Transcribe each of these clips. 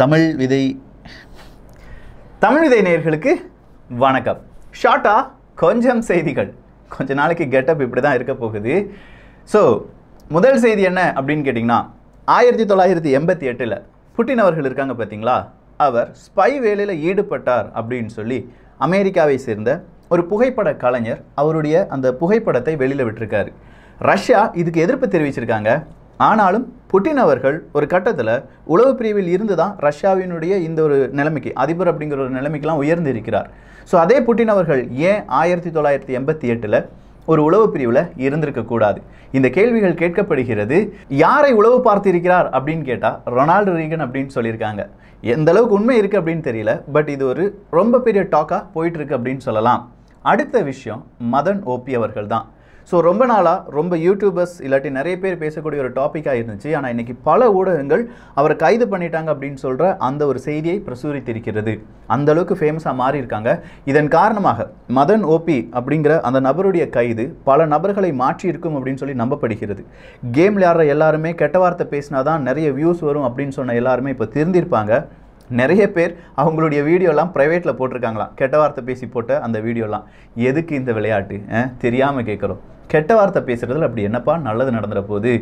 தமிழ் விதை தமிழ் விதை நேர்களுக்கு வணக்கம் ஷார்ட்டாக கொஞ்சம் செய்திகள் கொஞ்ச நாளைக்கு கெட்டப் இப்படி தான் இருக்க போகுது ஸோ முதல் செய்தி என்ன அப்படின்னு கேட்டிங்கன்னா ஆயிரத்தி தொள்ளாயிரத்தி எண்பத்தி எட்டில் புட்டின் அவர்கள் இருக்காங்க பார்த்தீங்களா அவர் ஸ்பை வேலையில் ஈடுபட்டார் அப்படின்னு சொல்லி அமெரிக்காவை சேர்ந்த ஒரு புகைப்பட கலைஞர் அவருடைய அந்த புகைப்படத்தை வெளியில் விட்டுருக்காரு ரஷ்யா இதுக்கு எதிர்ப்பு தெரிவிச்சிருக்காங்க ஆனாலும் புட்டின் அவர்கள் ஒரு கட்டத்தில் உளவு பிரிவில் இருந்து தான் ரஷ்யாவினுடைய இந்த ஒரு நிலைமைக்கு அதிபர் அப்படிங்கிற ஒரு நிலைமைக்கெலாம் உயர்ந்து இருக்கிறார் ஸோ அதே புட்டின் அவர்கள் ஏன் ஆயிரத்தி தொள்ளாயிரத்தி எண்பத்தி எட்டில் ஒரு உளவு பிரிவில் இருந்திருக்கக்கூடாது இந்த கேள்விகள் கேட்கப்படுகிறது யாரை உளவு பார்த்திருக்கிறார் அப்படின்னு கேட்டால் ரொனால்டு ரீகன் அப்படின்னு சொல்லியிருக்காங்க எந்த அளவுக்கு உண்மை இருக்குது அப்படின்னு தெரியல பட் இது ஒரு ரொம்ப பெரிய டாக்காக போயிட்டுருக்கு அப்படின்னு சொல்லலாம் அடுத்த விஷயம் மதன் ஓபி அவர்கள் தான் ஸோ ரொம்ப நாளாக ரொம்ப யூடியூபர்ஸ் இல்லாட்டி நிறைய பேர் பேசக்கூடிய ஒரு டாப்பிக்காக இருந்துச்சு ஆனால் இன்றைக்கி பல ஊடகங்கள் அவரை கைது பண்ணிட்டாங்க அப்படின்னு சொல்கிற அந்த ஒரு செய்தியை பிரசுரித்திருக்கிறது அந்த அளவுக்கு ஃபேமஸாக மாறியிருக்காங்க இதன் காரணமாக மதன் ஓபி அப்படிங்கிற அந்த நபருடைய கைது பல நபர்களை மாற்றி இருக்கும் அப்படின்னு சொல்லி நம்பப்படுகிறது கேம் விளையாடுற எல்லாருமே கெட்ட வார்த்தை பேசினா தான் நிறைய வியூஸ் வரும் அப்படின்னு சொன்ன எல்லாருமே இப்போ திருந்திருப்பாங்க நிறைய பேர் அவங்களுடைய வீடியோலாம் ப்ரைவேட்டில் போட்டிருக்காங்களாம் கெட்ட வார்த்தை பேசி போட்ட அந்த வீடியோலாம் எதுக்கு இந்த விளையாட்டு தெரியாமல் கேட்குறோம் கெட்ட வார்த்தை பேசுகிறதுல அப்படி என்னப்பா நல்லது நடந்துற போகுது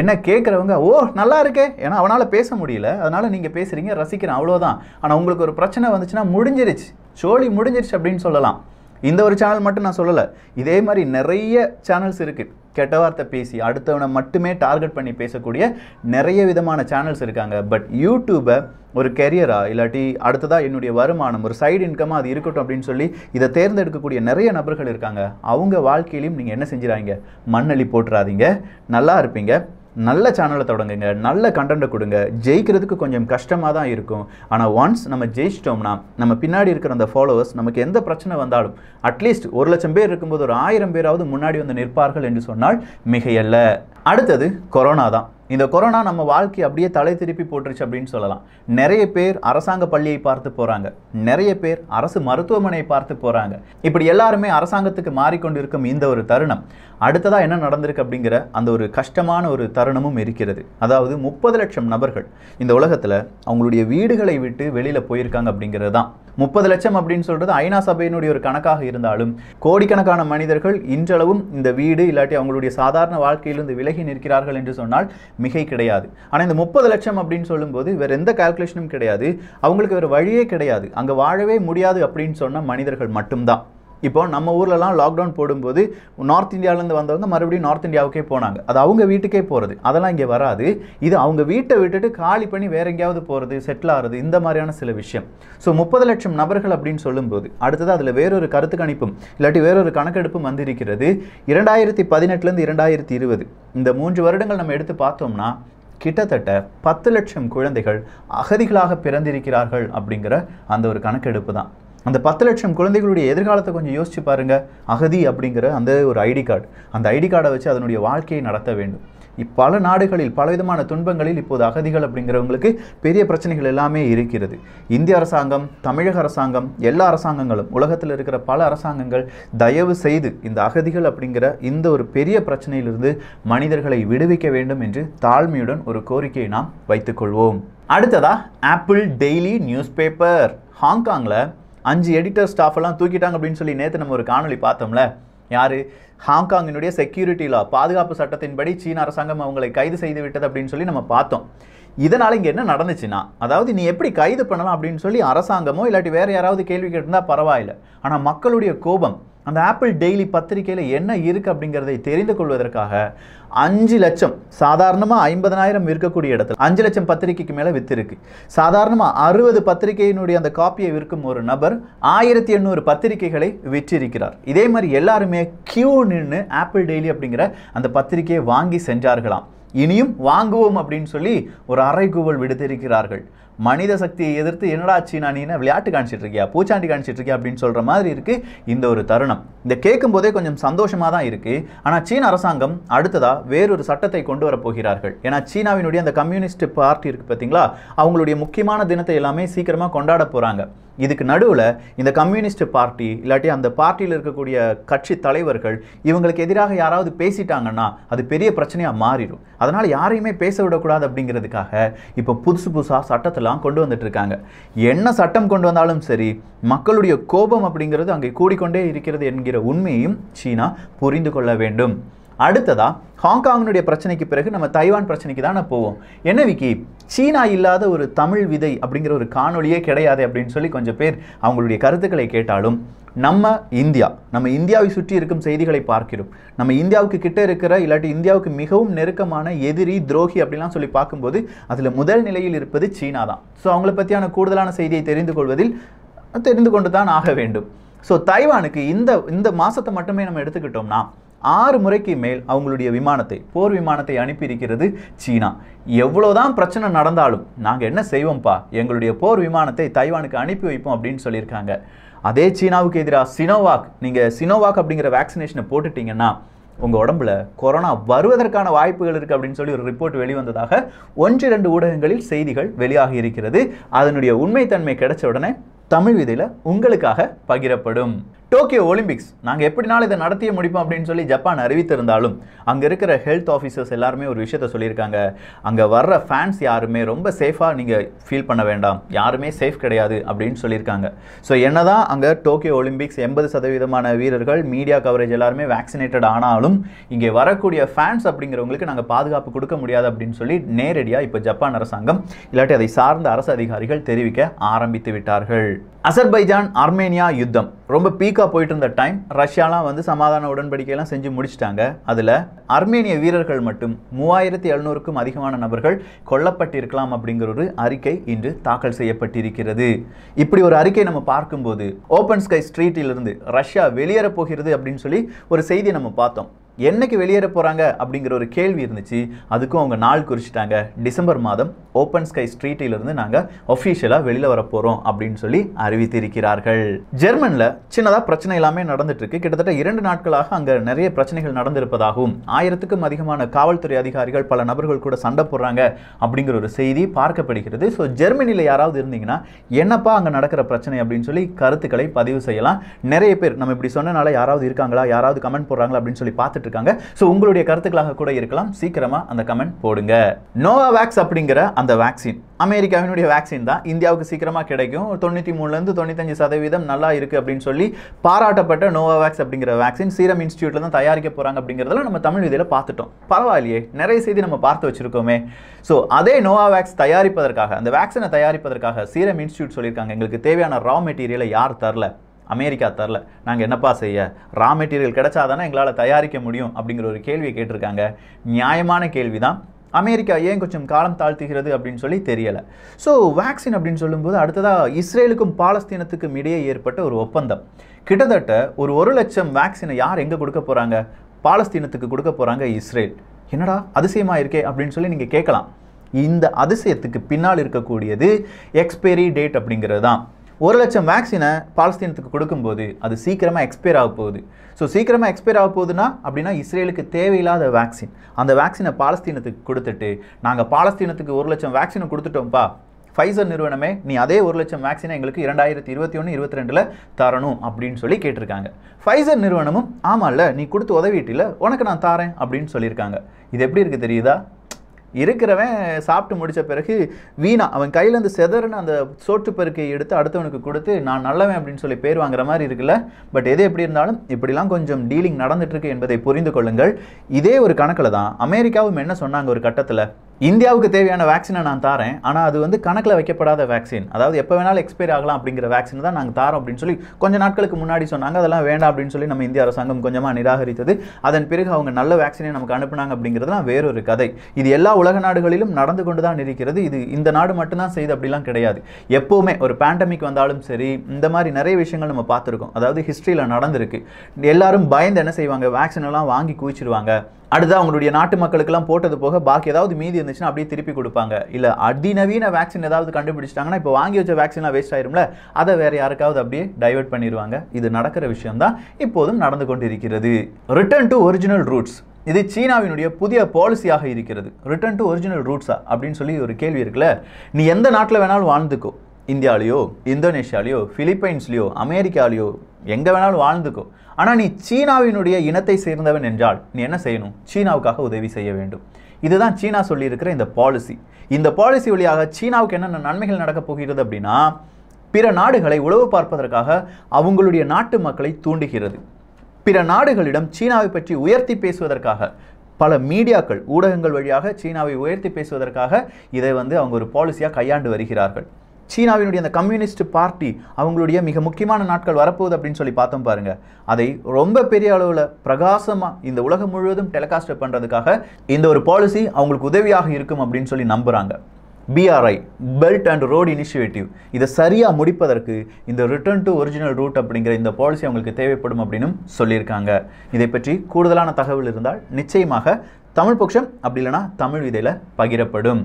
என்ன கேட்குறவங்க ஓ நல்லா இருக்கே ஏன்னா அவனால் பேச முடியல அதனால் நீங்கள் பேசுகிறீங்க ரசிக்கிறேன் அவ்வளோதான் ஆனால் உங்களுக்கு ஒரு பிரச்சனை வந்துச்சுன்னா முடிஞ்சிருச்சு சோழி முடிஞ்சிருச்சு அப்படின்னு சொல்லலாம் இந்த ஒரு சேனல் மட்டும் நான் சொல்லலை இதே மாதிரி நிறைய சேனல்ஸ் இருக்குது கெட்ட வார்த்தை பேசி அடுத்தவனை மட்டுமே டார்கெட் பண்ணி பேசக்கூடிய நிறைய விதமான சேனல்ஸ் இருக்காங்க பட் யூடியூபை ஒரு கெரியராக இல்லாட்டி அடுத்ததாக என்னுடைய வருமானம் ஒரு சைடு இன்கமாக அது இருக்கட்டும் அப்படின்னு சொல்லி இதை தேர்ந்தெடுக்கக்கூடிய நிறைய நபர்கள் இருக்காங்க அவங்க வாழ்க்கையிலையும் நீங்கள் என்ன செஞ்சிடாதீங்க மண்ணலி போட்டுறாதீங்க நல்லா இருப்பீங்க நல்ல சேனலை தொடங்குங்க நல்ல கண்டென்ட்டை கொடுங்க ஜெயிக்கிறதுக்கு கொஞ்சம் கஷ்டமாக தான் இருக்கும் ஆனால் ஒன்ஸ் நம்ம ஜெயிச்சிட்டோம்னா நம்ம பின்னாடி இருக்கிற அந்த ஃபாலோவர்ஸ் நமக்கு எந்த பிரச்சனை வந்தாலும் அட்லீஸ்ட் ஒரு லட்சம் பேர் இருக்கும்போது ஒரு ஆயிரம் பேராவது முன்னாடி வந்து நிற்பார்கள் என்று சொன்னால் மிகையல்ல அடுத்தது கொரோனா தான் இந்த கொரோனா நம்ம வாழ்க்கை அப்படியே தலை திருப்பி போட்டுருச்சு அப்படின்னு சொல்லலாம் நிறைய பேர் அரசாங்க பள்ளியை பார்த்து போகிறாங்க நிறைய பேர் அரசு மருத்துவமனையை பார்த்து போகிறாங்க இப்படி எல்லாருமே அரசாங்கத்துக்கு மாறிக்கொண்டிருக்கும் இந்த ஒரு தருணம் அடுத்ததாக என்ன நடந்திருக்கு அப்படிங்கிற அந்த ஒரு கஷ்டமான ஒரு தருணமும் இருக்கிறது அதாவது முப்பது லட்சம் நபர்கள் இந்த உலகத்தில் அவங்களுடைய வீடுகளை விட்டு வெளியில் போயிருக்காங்க அப்படிங்கிறது தான் முப்பது லட்சம் அப்படின்னு சொல்கிறது ஐநா சபையினுடைய ஒரு கணக்காக இருந்தாலும் கோடிக்கணக்கான மனிதர்கள் இன்றளவும் இந்த வீடு இல்லாட்டி அவங்களுடைய சாதாரண வாழ்க்கையிலிருந்து விலகி நிற்கிறார்கள் என்று சொன்னால் மிகை கிடையாது ஆனால் இந்த முப்பது லட்சம் அப்படின்னு சொல்லும்போது வேறு எந்த கால்குலேஷனும் கிடையாது அவங்களுக்கு வேறு வழியே கிடையாது அங்கே வாழவே முடியாது அப்படின்னு சொன்ன மனிதர்கள் மட்டும்தான் இப்போ நம்ம ஊர்லலாம் லாக்டவுன் போடும்போது நார்த் இந்தியாவிலேருந்து வந்தவங்க மறுபடியும் நார்த் இந்தியாவுக்கே போனாங்க அது அவங்க வீட்டுக்கே போகிறது அதெல்லாம் இங்கே வராது இது அவங்க வீட்டை விட்டுட்டு காலி பண்ணி வேற எங்கேயாவது போகிறது செட்டில் ஆகிறது இந்த மாதிரியான சில விஷயம் ஸோ முப்பது லட்சம் நபர்கள் அப்படின்னு சொல்லும்போது அடுத்தது அதில் வேறொரு கருத்து கணிப்பும் இல்லாட்டி வேறொரு கணக்கெடுப்பும் வந்திருக்கிறது இரண்டாயிரத்தி பதினெட்டுலேருந்து இரண்டாயிரத்தி இருபது இந்த மூன்று வருடங்கள் நம்ம எடுத்து பார்த்தோம்னா கிட்டத்தட்ட பத்து லட்சம் குழந்தைகள் அகதிகளாக பிறந்திருக்கிறார்கள் அப்படிங்கிற அந்த ஒரு கணக்கெடுப்பு தான் அந்த பத்து லட்சம் குழந்தைகளுடைய எதிர்காலத்தை கொஞ்சம் யோசிச்சு பாருங்கள் அகதி அப்படிங்கிற அந்த ஒரு ஐடி கார்டு அந்த ஐடி கார்டை வச்சு அதனுடைய வாழ்க்கையை நடத்த வேண்டும் இப்பல நாடுகளில் பலவிதமான துன்பங்களில் இப்போது அகதிகள் அப்படிங்கிறவங்களுக்கு பெரிய பிரச்சனைகள் எல்லாமே இருக்கிறது இந்திய அரசாங்கம் தமிழக அரசாங்கம் எல்லா அரசாங்கங்களும் உலகத்தில் இருக்கிற பல அரசாங்கங்கள் தயவு செய்து இந்த அகதிகள் அப்படிங்கிற இந்த ஒரு பெரிய பிரச்சனையிலிருந்து மனிதர்களை விடுவிக்க வேண்டும் என்று தாழ்மையுடன் ஒரு கோரிக்கையை நாம் வைத்துக்கொள்வோம் அடுத்ததாக ஆப்பிள் டெய்லி நியூஸ் பேப்பர் ஹாங்காங்கில் அஞ்சு எடிட்டர் எல்லாம் தூக்கிட்டாங்க அப்படின்னு சொல்லி நேற்று நம்ம ஒரு காணொலி பார்த்தோம்ல யார் ஹாங்காங்கினுடைய செக்யூரிட்டி லா பாதுகாப்பு சட்டத்தின்படி சீன அரசாங்கம் அவங்களை கைது செய்து விட்டது அப்படின்னு சொல்லி நம்ம பார்த்தோம் இதனால் இங்கே என்ன நடந்துச்சுன்னா அதாவது நீ எப்படி கைது பண்ணலாம் அப்படின்னு சொல்லி அரசாங்கமோ இல்லாட்டி வேறு யாராவது கேள்வி கேட்டிருந்தால் பரவாயில்ல ஆனால் மக்களுடைய கோபம் அந்த ஆப்பிள் டெய்லி பத்திரிகையில் என்ன இருக்குது அப்படிங்கிறதை தெரிந்து கொள்வதற்காக அஞ்சு லட்சம் சாதாரணமாக ஐம்பதனாயிரம் இருக்கக்கூடிய இடத்துல அஞ்சு லட்சம் பத்திரிகைக்கு மேலே இருக்குது சாதாரணமாக அறுபது பத்திரிகையினுடைய அந்த காப்பியை விற்கும் ஒரு நபர் ஆயிரத்தி எண்ணூறு பத்திரிகைகளை விற்றிருக்கிறார் இதே மாதிரி எல்லாருமே கியூ நின்று ஆப்பிள் டெய்லி அப்படிங்கிற அந்த பத்திரிகையை வாங்கி செஞ்சார்களாம் இனியும் வாங்குவோம் அப்படின்னு சொல்லி ஒரு அறைகூவல் விடுத்திருக்கிறார்கள் மனித சக்தியை எதிர்த்து என்னடா சீனா நீ விளையாட்டு காணிச்சிட்டு இருக்கியா பூச்சாண்டி காணிச்சிட்டு இருக்கியா அப்படின்னு சொல்கிற மாதிரி இருக்குது இந்த ஒரு தருணம் இந்த கேட்கும் போதே கொஞ்சம் சந்தோஷமாக தான் இருக்குது ஆனால் சீன அரசாங்கம் அடுத்ததாக வேறொரு சட்டத்தை கொண்டு வரப்போகிறார்கள் ஏன்னா சீனாவினுடைய அந்த கம்யூனிஸ்ட் பார்ட்டி இருக்குது பார்த்தீங்களா அவங்களுடைய முக்கியமான தினத்தை எல்லாமே சீக்கிரமாக கொண்டாட போகிறாங்க இதுக்கு நடுவில் இந்த கம்யூனிஸ்ட் பார்ட்டி இல்லாட்டி அந்த பார்ட்டியில் இருக்கக்கூடிய கட்சி தலைவர்கள் இவங்களுக்கு எதிராக யாராவது பேசிட்டாங்கன்னா அது பெரிய பிரச்சனையாக மாறிடும் அதனால் யாரையுமே பேச விடக்கூடாது அப்படிங்கிறதுக்காக இப்போ புதுசு புதுசாக சட்டத்தெல்லாம் கொண்டு வந்துட்டுருக்காங்க என்ன சட்டம் கொண்டு வந்தாலும் சரி மக்களுடைய கோபம் அப்படிங்கிறது அங்கே கூடிக்கொண்டே இருக்கிறது என்கிற உண்மையும் சீனா புரிந்து கொள்ள வேண்டும் அடுத்ததாக ஹாங்காங்கினுடைய பிரச்சனைக்கு பிறகு நம்ம தைவான் பிரச்சனைக்கு தானே போவோம் என்ன விக்கி சீனா இல்லாத ஒரு தமிழ் விதை அப்படிங்கிற ஒரு காணொலியே கிடையாது அப்படின்னு சொல்லி கொஞ்சம் பேர் அவங்களுடைய கருத்துக்களை கேட்டாலும் நம்ம இந்தியா நம்ம இந்தியாவை சுற்றி இருக்கும் செய்திகளை பார்க்கிறோம் நம்ம இந்தியாவுக்கு கிட்டே இருக்கிற இல்லாட்டி இந்தியாவுக்கு மிகவும் நெருக்கமான எதிரி துரோகி அப்படிலாம் சொல்லி பார்க்கும்போது அதில் முதல் நிலையில் இருப்பது சீனா தான் ஸோ அவங்கள பற்றியான கூடுதலான செய்தியை தெரிந்து கொள்வதில் தெரிந்து கொண்டு தான் ஆக வேண்டும் ஸோ தைவானுக்கு இந்த இந்த மாதத்தை மட்டுமே நம்ம எடுத்துக்கிட்டோம்னா ஆறு முறைக்கு மேல் அவங்களுடைய விமானத்தை போர் விமானத்தை அனுப்பியிருக்கிறது சீனா எவ்வளோதான் பிரச்சனை நடந்தாலும் நாங்கள் என்ன செய்வோம்ப்பா எங்களுடைய போர் விமானத்தை தைவானுக்கு அனுப்பி வைப்போம் அப்படின்னு சொல்லியிருக்காங்க அதே சீனாவுக்கு எதிராக சினோவாக் நீங்கள் சினோவாக் அப்படிங்கிற வேக்சினேஷனை போட்டுட்டீங்கன்னா உங்கள் உடம்புல கொரோனா வருவதற்கான வாய்ப்புகள் இருக்குது அப்படின்னு சொல்லி ஒரு ரிப்போர்ட் வெளிவந்ததாக ஒன்று இரண்டு ஊடகங்களில் செய்திகள் வெளியாகி இருக்கிறது அதனுடைய உண்மைத்தன்மை கிடைச்ச உடனே தமிழ் விதையில் உங்களுக்காக பகிரப்படும் டோக்கியோ ஒலிம்பிக்ஸ் நாங்கள் எப்படினாலும் இதை நடத்திய முடிப்போம் அப்படின்னு சொல்லி ஜப்பான் அறிவித்திருந்தாலும் அங்கே இருக்கிற ஹெல்த் ஆஃபீஸர்ஸ் எல்லாருமே ஒரு விஷயத்த சொல்லியிருக்காங்க அங்கே வர்ற ஃபேன்ஸ் யாருமே ரொம்ப சேஃபாக நீங்கள் ஃபீல் பண்ண வேண்டாம் யாருமே சேஃப் கிடையாது அப்படின்னு சொல்லியிருக்காங்க ஸோ என்ன தான் அங்கே டோக்கியோ ஒலிம்பிக்ஸ் எண்பது சதவீதமான வீரர்கள் மீடியா கவரேஜ் எல்லாருமே வேக்சினேட்டட் ஆனாலும் இங்கே வரக்கூடிய ஃபேன்ஸ் அப்படிங்கிறவங்களுக்கு நாங்கள் பாதுகாப்பு கொடுக்க முடியாது அப்படின்னு சொல்லி நேரடியாக இப்போ ஜப்பான் அரசாங்கம் இல்லாட்டி அதை சார்ந்த அரசு அதிகாரிகள் தெரிவிக்க ஆரம்பித்து விட்டார்கள் அசர்பைஜான் ஆர்மேனியா யுத்தம் ரொம்ப பீக் குயிக்காக போயிட்டு இருந்த டைம் ரஷ்யாலாம் வந்து சமாதான உடன்படிக்கையெல்லாம் செஞ்சு முடிச்சிட்டாங்க அதில் அர்மேனிய வீரர்கள் மட்டும் மூவாயிரத்தி எழுநூறுக்கும் அதிகமான நபர்கள் கொல்லப்பட்டிருக்கலாம் அப்படிங்கிற ஒரு அறிக்கை இன்று தாக்கல் செய்யப்பட்டிருக்கிறது இப்படி ஒரு அறிக்கை நம்ம பார்க்கும்போது ஓப்பன் ஸ்கை ஸ்ட்ரீட்டிலிருந்து ரஷ்யா வெளியேற போகிறது அப்படின்னு சொல்லி ஒரு செய்தி நம்ம பார்த்தோம் என்னைக்கு வெளியேற போகிறாங்க அப்படிங்கிற ஒரு கேள்வி இருந்துச்சு அதுக்கும் அவங்க நாள் குறிச்சிட்டாங்க டிசம்பர் மாதம் ஓப்பன் ஸ்கை ஸ்ட்ரீட்டிலிருந்து நாங்கள் ஒஃபிஷியலாக வெளியில் வர போகிறோம் அப்படின்னு சொல்லி அறிவித்திருக்கிறார்கள் ஜெர்மனில் சின்னதாக பிரச்சனை எல்லாமே நடந்துட்டுருக்கு கிட்டத்தட்ட இரண்டு நாட்களாக அங்கே நிறைய பிரச்சனைகள் நடந்திருப்பதாகவும் ஆயிரத்துக்கும் அதிகமான காவல்துறை அதிகாரிகள் பல நபர்கள் கூட சண்டை போடுறாங்க அப்படிங்கிற ஒரு செய்தி பார்க்கப்படுகிறது ஸோ ஜெர்மனியில் யாராவது இருந்தீங்கன்னா என்னப்பா அங்கே நடக்கிற பிரச்சனை அப்படின்னு சொல்லி கருத்துக்களை பதிவு செய்யலாம் நிறைய பேர் நம்ம இப்படி சொன்னனால யாராவது இருக்காங்களா யாராவது கமெண்ட் போடுறாங்களா அப்படின்னு சொல்லி பார்த்துட்டு கொடுத்துருக்காங்க ஸோ உங்களுடைய கருத்துக்களாக கூட இருக்கலாம் சீக்கிரமாக அந்த கமெண்ட் போடுங்க நோவா வேக்ஸ் அப்படிங்கிற அந்த வேக்சின் அமெரிக்காவினுடைய வேக்சின் தான் இந்தியாவுக்கு சீக்கிரமாக கிடைக்கும் தொண்ணூற்றி மூணுலேருந்து தொண்ணூத்தஞ்சு சதவீதம் நல்லா இருக்குது அப்படின்னு சொல்லி பாராட்டப்பட்ட நோவாவேக்ஸ் அப்படிங்கிற வேக்சின் சீரம் இன்ஸ்டியூட்டில் தான் தயாரிக்க போகிறாங்க அப்படிங்கிறதெல்லாம் நம்ம தமிழ் விதியில் பார்த்துட்டோம் பரவாயில்லையே நிறைய செய்தி நம்ம பார்த்து வச்சுருக்கோமே ஸோ அதே நோவாவேக்ஸ் தயாரிப்பதற்காக அந்த வேக்சினை தயாரிப்பதற்காக சீரம் இன்ஸ்டியூட் சொல்லியிருக்காங்க எங்களுக்கு தேவையான ரா மெட்டீரியலை யார் தரல அமெரிக்கா தரல நாங்கள் என்னப்பா செய்ய ரா மெட்டீரியல் கிடைச்சா தானே எங்களால் தயாரிக்க முடியும் அப்படிங்கிற ஒரு கேள்வியை கேட்டிருக்காங்க நியாயமான கேள்வி தான் அமெரிக்கா ஏன் கொஞ்சம் காலம் தாழ்த்துகிறது அப்படின்னு சொல்லி தெரியலை ஸோ வேக்சின் அப்படின்னு சொல்லும்போது அடுத்ததாக இஸ்ரேலுக்கும் பாலஸ்தீனத்துக்கும் இடையே ஏற்பட்ட ஒரு ஒப்பந்தம் கிட்டத்தட்ட ஒரு ஒரு லட்சம் வேக்சினை யார் எங்கே கொடுக்க போகிறாங்க பாலஸ்தீனத்துக்கு கொடுக்க போகிறாங்க இஸ்ரேல் என்னடா அதிசயமாக இருக்கே அப்படின்னு சொல்லி நீங்கள் கேட்கலாம் இந்த அதிசயத்துக்கு பின்னால் இருக்கக்கூடியது எக்ஸ்பைரி டேட் அப்படிங்கிறது தான் ஒரு லட்சம் வேக்சினை பாலஸ்தீனத்துக்கு கொடுக்கும்போது அது சீக்கிரமாக எக்ஸ்பயர் ஆக போகுது ஸோ சீக்கிரமாக எக்ஸ்பயர் ஆக போகுதுன்னா அப்படின்னா இஸ்ரேலுக்கு தேவையில்லாத வேக்சின் அந்த வேக்சினை பாலஸ்தீனத்துக்கு கொடுத்துட்டு நாங்கள் பாலஸ்தீனத்துக்கு ஒரு லட்சம் வேக்சினை கொடுத்துட்டோம்ப்பா ஃபைசர் நிறுவனமே நீ அதே ஒரு லட்சம் வேக்சினை எங்களுக்கு இரண்டாயிரத்தி இருபத்தி ஒன்று இருபத்தி ரெண்டில் தரணும் அப்படின்னு சொல்லி கேட்டிருக்காங்க ஃபைசர் நிறுவனமும் இல்லை நீ கொடுத்து இல்லை உனக்கு நான் தாரேன் அப்படின்னு சொல்லியிருக்காங்க இது எப்படி இருக்குது தெரியுதா இருக்கிறவன் சாப்பிட்டு முடித்த பிறகு வீணா அவன் கையிலேருந்து செதறன அந்த சோற்று பெருக்கை எடுத்து அடுத்தவனுக்கு கொடுத்து நான் நல்லவன் அப்படின்னு சொல்லி பேர் வாங்குற மாதிரி இருக்குல்ல பட் எது எப்படி இருந்தாலும் இப்படிலாம் கொஞ்சம் டீலிங் நடந்துட்டுருக்கு என்பதை புரிந்து கொள்ளுங்கள் இதே ஒரு கணக்கில் தான் அமெரிக்காவும் என்ன சொன்னாங்க ஒரு கட்டத்தில் இந்தியாவுக்கு தேவையான வேக்சினை நான் தரேன் ஆனால் அது வந்து கணக்கில் வைக்கப்படாத வேக்சின் அதாவது எப்போ வேணாலும் எக்ஸ்பைர் ஆகலாம் அப்படிங்கிற வேக்சின் தான் நாங்கள் தரோம் அப்படின்னு சொல்லி கொஞ்சம் நாட்களுக்கு முன்னாடி சொன்னாங்க அதெல்லாம் வேண்டாம் அப்படின்னு சொல்லி நம்ம இந்திய அரசாங்கம் கொஞ்சமாக நிராகரித்தது அதன் பிறகு அவங்க நல்ல வேக்சினை நமக்கு அனுப்புனாங்க அப்படிங்கிறதுலாம் வேறொரு கதை இது எல்லா உலக நாடுகளிலும் நடந்து கொண்டு தான் இருக்கிறது இது இந்த நாடு மட்டும்தான் செய்து அப்படிலாம் கிடையாது எப்போவுமே ஒரு பேண்டமிக் வந்தாலும் சரி இந்த மாதிரி நிறைய விஷயங்கள் நம்ம பார்த்துருக்கோம் அதாவது ஹிஸ்ட்ரியில் நடந்திருக்கு எல்லாரும் பயந்து என்ன செய்வாங்க வேக்சின் எல்லாம் வாங்கி குவிச்சிருவாங்க அடுத்து அவங்களுடைய நாட்டு மக்களுக்கெல்லாம் போட்டது போக பாக்கி ஏதாவது மீதி இருந்துச்சுன்னா அப்படியே திருப்பி கொடுப்பாங்க இல்லை அதிநவீன வேக்சின் ஏதாவது கண்டுபிடிச்சிட்டாங்கன்னா இப்போ வாங்கி வச்ச வேக்சின்லாம் வேஸ்ட் ஆயிரும்ல அதை வேறு யாருக்காவது அப்படியே டைவெர்ட் பண்ணிடுவாங்க இது நடக்கிற விஷயம்தான் இப்போதும் நடந்து கொண்டிருக்கிறது ரிட்டர்ன் டு ஒரிஜினல் ரூட்ஸ் இது சீனாவினுடைய புதிய பாலிசியாக இருக்கிறது ரிட்டர்ன் டு ஒரிஜினல் ரூட்ஸா அப்படின்னு சொல்லி ஒரு கேள்வி இருக்குல்ல நீ எந்த நாட்டில் வேணாலும் வாழ்ந்துக்கோ இந்தியாவிலையோ இந்தோனேஷியாலேயோ ஃபிலிப்பைன்ஸ்லேயோ அமெரிக்காலேயோ எங்கே வேணாலும் வாழ்ந்துக்கோ ஆனால் நீ சீனாவினுடைய இனத்தை சேர்ந்தவன் என்றால் நீ என்ன செய்யணும் சீனாவுக்காக உதவி செய்ய வேண்டும் இதுதான் சீனா சொல்லியிருக்கிற இந்த பாலிசி இந்த பாலிசி வழியாக சீனாவுக்கு என்னென்ன நன்மைகள் நடக்கப் போகிறது அப்படின்னா பிற நாடுகளை உழவு பார்ப்பதற்காக அவங்களுடைய நாட்டு மக்களை தூண்டுகிறது பிற நாடுகளிடம் சீனாவை பற்றி உயர்த்தி பேசுவதற்காக பல மீடியாக்கள் ஊடகங்கள் வழியாக சீனாவை உயர்த்தி பேசுவதற்காக இதை வந்து அவங்க ஒரு பாலிசியாக கையாண்டு வருகிறார்கள் சீனாவினுடைய அந்த கம்யூனிஸ்ட் பார்ட்டி அவங்களுடைய மிக முக்கியமான நாட்கள் வரப்போகுது அப்படின்னு சொல்லி பார்த்தோம் பாருங்கள் அதை ரொம்ப பெரிய அளவில் பிரகாசமாக இந்த உலகம் முழுவதும் டெலிகாஸ்ட் பண்ணுறதுக்காக இந்த ஒரு பாலிசி அவங்களுக்கு உதவியாக இருக்கும் அப்படின்னு சொல்லி நம்புகிறாங்க BRI belt and road initiative இதை சரியாக முடிப்பதற்கு இந்த ரிட்டர்ன் டு ஒரிஜினல் ரூட் அப்படிங்கிற இந்த பாலிசி அவங்களுக்கு தேவைப்படும் அப்படின்னு சொல்லியிருக்காங்க இதை பற்றி கூடுதலான தகவல் இருந்தால் நிச்சயமாக தமிழ் பட்சம் அப்படி இல்லைனா தமிழ் இதில் பகிரப்படும்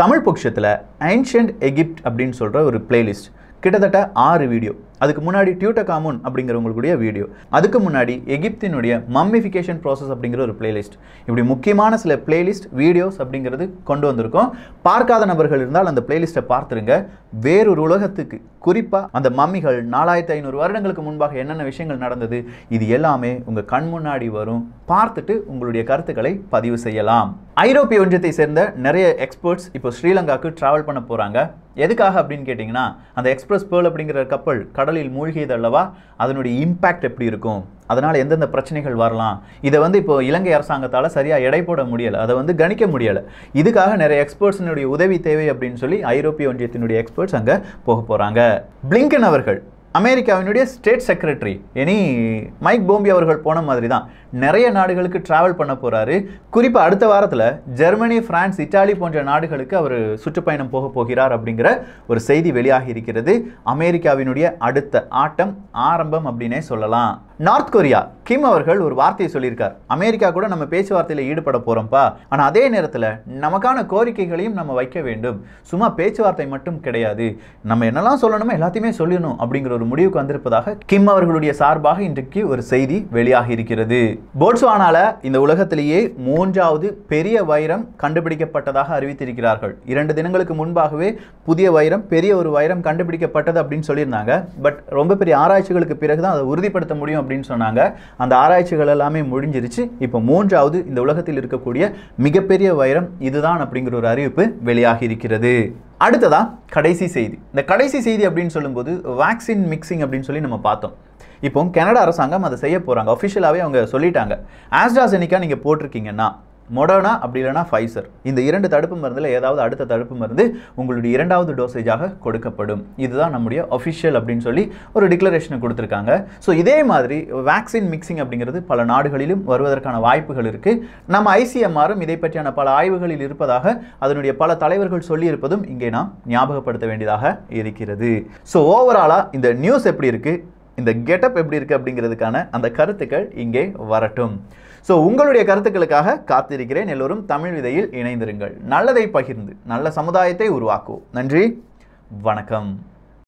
தமிழ் பட்சத்தில் ஐன்ஷியன்ட் எகிப்ட் அப்படின்னு சொல்கிற ஒரு பிளேலிஸ்ட் கிட்டத்தட்ட ஆறு வீடியோ அதுக்கு முன்னாடி அப்படிங்கிற அப்படிங்கிறவங்களுடைய வீடியோ அதுக்கு முன்னாடி எகிப்தினுடைய மம்மிஃபிகேஷன் ப்ராசஸ் அப்படிங்கிற ஒரு பிளேலிஸ்ட் இப்படி முக்கியமான சில பிளேலிஸ்ட் வீடியோஸ் அப்படிங்கிறது கொண்டு வந்திருக்கோம் பார்க்காத நபர்கள் இருந்தால் அந்த பிளேலிஸ்ட்டை பார்த்துருங்க வேறொரு உலகத்துக்கு குறிப்பாக அந்த மம்மிகள் நாலாயிரத்தி ஐநூறு வருடங்களுக்கு முன்பாக என்னென்ன விஷயங்கள் நடந்தது இது எல்லாமே உங்கள் கண் முன்னாடி வரும் பார்த்துட்டு உங்களுடைய கருத்துக்களை பதிவு செய்யலாம் ஐரோப்பிய ஒன்றியத்தை சேர்ந்த நிறைய எக்ஸ்பர்ட்ஸ் இப்போ ஸ்ரீலங்காவுக்கு ட்ராவல் பண்ண போகிறாங்க எதுக்காக அப்படின்னு கேட்டிங்கன்னா அந்த எக்ஸ்பிரஸ் பேர்ல் அப்படிங்கிற கப்பல் கடலில் மூழ்கியது அல்லவா அதனுடைய இம்பேக்ட் எப்படி இருக்கும் அதனால் எந்தெந்த பிரச்சனைகள் வரலாம் இதை வந்து இப்போ இலங்கை அரசாங்கத்தால் சரியாக எடை போட முடியலை அதை வந்து கணிக்க முடியலை இதுக்காக நிறைய எக்ஸ்பர்ட்ஸினுடைய உதவி தேவை அப்படின்னு சொல்லி ஐரோப்பிய ஒன்றியத்தினுடைய எக்ஸ்பர்ட்ஸ் அங்கே போக போகிறாங்க பிளிங்கன் அவர்கள் அமெரிக்காவினுடைய ஸ்டேட் செக்ரட்டரி இனி மைக் போம்பி அவர்கள் போன மாதிரி தான் நிறைய நாடுகளுக்கு ட்ராவல் பண்ண போகிறாரு குறிப்பாக அடுத்த வாரத்தில் ஜெர்மனி ஃப்ரான்ஸ் இட்டாலி போன்ற நாடுகளுக்கு அவர் சுற்றுப்பயணம் போக போகிறார் அப்படிங்கிற ஒரு செய்தி வெளியாகி இருக்கிறது அமெரிக்காவினுடைய அடுத்த ஆட்டம் ஆரம்பம் அப்படின்னே சொல்லலாம் நார்த் கொரியா கிம் அவர்கள் ஒரு வார்த்தையை சொல்லியிருக்கார் அமெரிக்கா கூட நம்ம பேச்சுவார்த்தையில் ஈடுபட போகிறோம்ப்பா ஆனால் அதே நேரத்தில் நமக்கான கோரிக்கைகளையும் நம்ம வைக்க வேண்டும் சும்மா பேச்சுவார்த்தை மட்டும் கிடையாது நம்ம என்னெல்லாம் சொல்லணுமோ எல்லாத்தையுமே சொல்லணும் அப்படிங்கிற ஒரு முடிவுக்கு வந்திருப்பதாக கிம் அவர்களுடைய சார்பாக இன்றைக்கு ஒரு செய்தி வெளியாகி இருக்கிறது போட்ஸ்வானால இந்த உலகத்திலேயே மூன்றாவது பெரிய வைரம் கண்டுபிடிக்கப்பட்டதாக அறிவித்திருக்கிறார்கள் இரண்டு தினங்களுக்கு முன்பாகவே புதிய வைரம் பெரிய ஒரு வைரம் கண்டுபிடிக்கப்பட்டது அப்படின்னு சொல்லியிருந்தாங்க பட் ரொம்ப பெரிய ஆராய்ச்சிகளுக்கு பிறகு தான் அதை உறுதிப்படுத்த முடியும் அப்படின்னு சொன்னாங்க அந்த ஆராய்ச்சிகள் எல்லாமே முடிஞ்சிருச்சு இப்போ மூன்றாவது இந்த உலகத்தில் இருக்கக்கூடிய மிகப்பெரிய வைரம் இதுதான் அப்படிங்கிற ஒரு அறிவிப்பு வெளியாகி இருக்கிறது அடுத்ததாக கடைசி செய்தி இந்த கடைசி செய்தி அப்படின்னு சொல்லும்போது வேக்சின் மிக்சிங் அப்படின்னு சொல்லி நம்ம பார்த்தோம் இப்போ கனடா அரசாங்கம் அதை செய்ய போகிறாங்க அஃபிஷியலாகவே அவங்க சொல்லிட்டாங்க ஆஸ்ட்ராசெனிக்கா நீங்கள் போட்டிருக்கீங்கன்னா மொடர்னா அப்படி இல்லைனா ஃபைசர் இந்த இரண்டு தடுப்பு மருந்தில் ஏதாவது அடுத்த தடுப்பு மருந்து உங்களுடைய இரண்டாவது டோசேஜாக கொடுக்கப்படும் இதுதான் நம்முடைய அஃபிஷியல் அப்படின்னு சொல்லி ஒரு டிக்ளரேஷனை கொடுத்துருக்காங்க ஸோ இதே மாதிரி வேக்சின் மிக்சிங் அப்படிங்கிறது பல நாடுகளிலும் வருவதற்கான வாய்ப்புகள் இருக்குது நம்ம ஐசிஎம்ஆரும் இதை பற்றியான பல ஆய்வுகளில் இருப்பதாக அதனுடைய பல தலைவர்கள் சொல்லியிருப்பதும் இங்கே நாம் ஞாபகப்படுத்த வேண்டியதாக இருக்கிறது ஸோ ஓவராலாக இந்த நியூஸ் எப்படி இருக்குது இந்த கெட்டப் எப்படி இருக்குது அப்படிங்கிறதுக்கான அந்த கருத்துக்கள் இங்கே வரட்டும் ஸோ உங்களுடைய கருத்துக்களுக்காக காத்திருக்கிறேன் எல்லோரும் தமிழ் விதையில் இணைந்திருங்கள் நல்லதை பகிர்ந்து நல்ல சமுதாயத்தை உருவாக்குவோம் நன்றி வணக்கம்